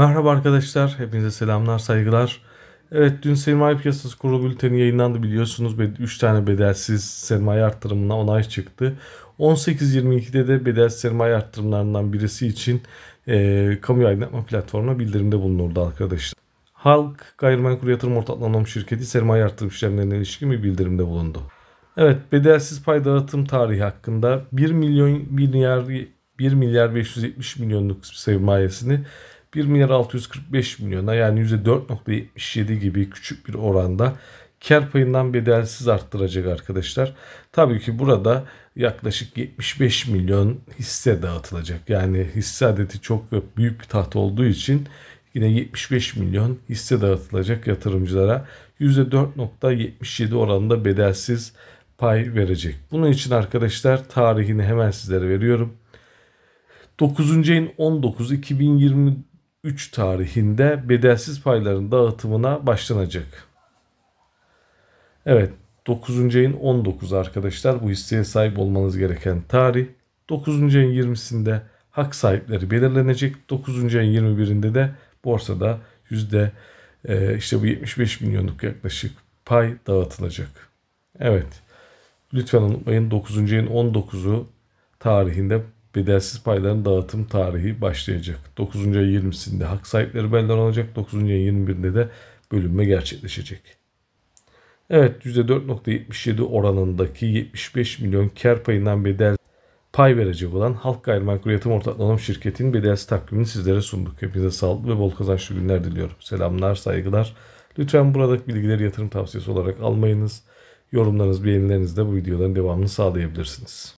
Merhaba arkadaşlar, hepinize selamlar, saygılar. Evet, dün sermaye piyasası kurulu bülteni yayınlandı biliyorsunuz. 3 tane bedelsiz sermaye arttırımına onay çıktı. 18.22'de de bedelsiz sermaye arttırımlarından birisi için e, kamu aydınlatma platformuna bildirimde bulunurdu arkadaşlar. Halk Gayrimenkul Yatırım Ortaklanım Şirketi sermaye arttırım işlemlerine ilişkin bir bildirimde bulundu. Evet, bedelsiz pay dağıtım tarihi hakkında 1 milyon 1 milyar 1 milyar 570 milyonluk sermayesini 1 milyar 645 milyona yani %4.77 gibi küçük bir oranda kar payından bedelsiz arttıracak arkadaşlar. Tabii ki burada yaklaşık 75 milyon hisse dağıtılacak. Yani hisse adeti çok ve büyük bir taht olduğu için yine 75 milyon hisse dağıtılacak yatırımcılara %4.77 oranında bedelsiz pay verecek. Bunun için arkadaşlar tarihini hemen sizlere veriyorum. 9. ayın 19 2020 3 tarihinde bedelsiz payların dağıtımına başlanacak. Evet 9. ayın 19 arkadaşlar bu hisseye sahip olmanız gereken tarih. 9. ayın 20'sinde hak sahipleri belirlenecek. 9. ayın 21'inde de borsada yüzde e, işte bu 75 milyonluk yaklaşık pay dağıtılacak. Evet. Lütfen unutmayın 9. ayın 19'u tarihinde bedelsiz payların dağıtım tarihi başlayacak. 9. 20'sinde hak sahipleri belirlen olacak. 9. 21'de de bölünme gerçekleşecek. Evet %4.77 oranındaki 75 milyon kar payından bedel pay verecek olan Halk Gayrimenkul Yatım Ortaklanım Şirketi'nin bedelsiz takvimini sizlere sunduk. Hepinize sağlıklı ve bol kazançlı günler diliyorum. Selamlar, saygılar. Lütfen buradaki bilgileri yatırım tavsiyesi olarak almayınız. Yorumlarınız, beğenileriniz de bu videoların devamını sağlayabilirsiniz.